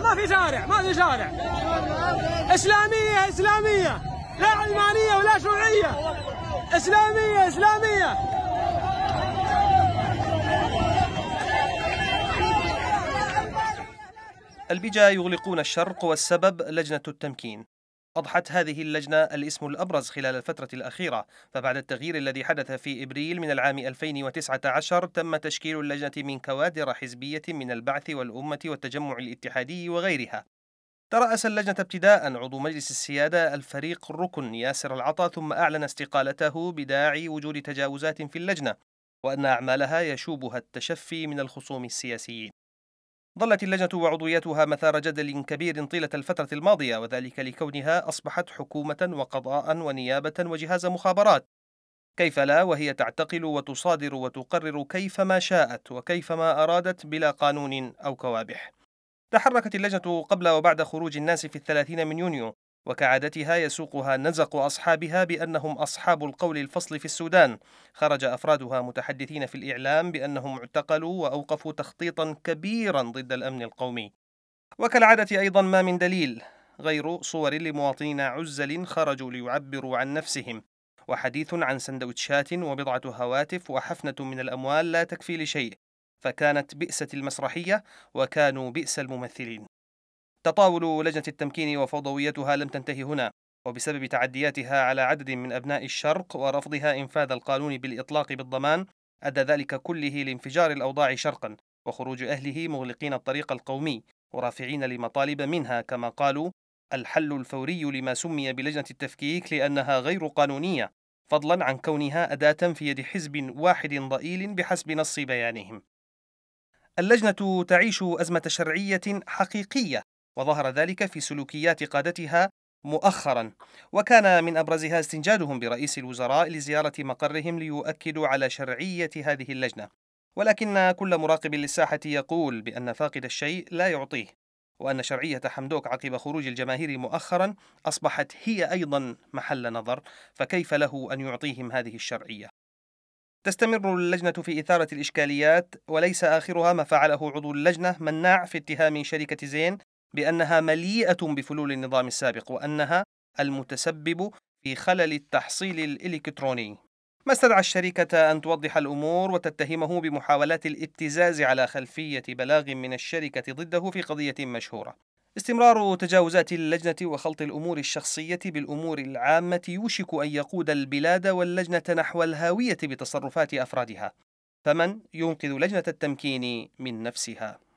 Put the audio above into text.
ما في شارع ما في شارع اسلاميه اسلاميه لا علمانيه ولا شرعيه اسلاميه اسلاميه البجا يغلقون الشرق والسبب لجنه التمكين أضحت هذه اللجنة الاسم الأبرز خلال الفترة الأخيرة فبعد التغيير الذي حدث في إبريل من العام 2019 تم تشكيل اللجنة من كوادر حزبية من البعث والأمة والتجمع الاتحادي وغيرها ترأس اللجنة ابتداء عضو مجلس السيادة الفريق الركن ياسر العطا ثم أعلن استقالته بداعي وجود تجاوزات في اللجنة وأن أعمالها يشوبها التشفي من الخصوم السياسيين ظلت اللجنة وعضويتها مثار جدل كبير طيلة الفترة الماضية وذلك لكونها أصبحت حكومة وقضاء ونيابة وجهاز مخابرات كيف لا وهي تعتقل وتصادر وتقرر كيفما شاءت وكيفما أرادت بلا قانون أو كوابح تحركت اللجنة قبل وبعد خروج الناس في الثلاثين من يونيو وكعادتها يسوقها نزق أصحابها بأنهم أصحاب القول الفصل في السودان خرج أفرادها متحدثين في الإعلام بأنهم اعتقلوا وأوقفوا تخطيطا كبيرا ضد الأمن القومي وكالعادة أيضا ما من دليل غير صور لمواطنين عزل خرجوا ليعبروا عن نفسهم وحديث عن سندوتشات وبضعة هواتف وحفنة من الأموال لا تكفي لشيء فكانت بئسة المسرحية وكانوا بئس الممثلين تطاول لجنة التمكين وفوضويتها لم تنتهي هنا وبسبب تعدياتها على عدد من أبناء الشرق ورفضها إنفاذ القانون بالإطلاق بالضمان أدى ذلك كله لانفجار الأوضاع شرقا وخروج أهله مغلقين الطريق القومي ورافعين لمطالب منها كما قالوا الحل الفوري لما سمي بلجنة التفكيك لأنها غير قانونية فضلا عن كونها أداة في يد حزب واحد ضئيل بحسب نص بيانهم اللجنة تعيش أزمة شرعية حقيقية وظهر ذلك في سلوكيات قادتها مؤخرا وكان من ابرزها استنجادهم برئيس الوزراء لزياره مقرهم ليؤكدوا على شرعيه هذه اللجنه ولكن كل مراقب للساحه يقول بان فاقد الشيء لا يعطيه وان شرعيه حمدوك عقب خروج الجماهير مؤخرا اصبحت هي ايضا محل نظر فكيف له ان يعطيهم هذه الشرعيه تستمر اللجنة في إثارة الإشكاليات وليس آخرها ما فعله عضو اللجنة مناع في اتهام شركة زين بأنها مليئة بفلول النظام السابق وأنها المتسبب في خلل التحصيل الإلكتروني ما استدعى الشركة أن توضح الأمور وتتهمه بمحاولات الابتزاز على خلفية بلاغ من الشركة ضده في قضية مشهورة. استمرار تجاوزات اللجنة وخلط الأمور الشخصية بالأمور العامة يوشك أن يقود البلاد واللجنة نحو الهاوية بتصرفات أفرادها. فمن ينقذ لجنة التمكين من نفسها؟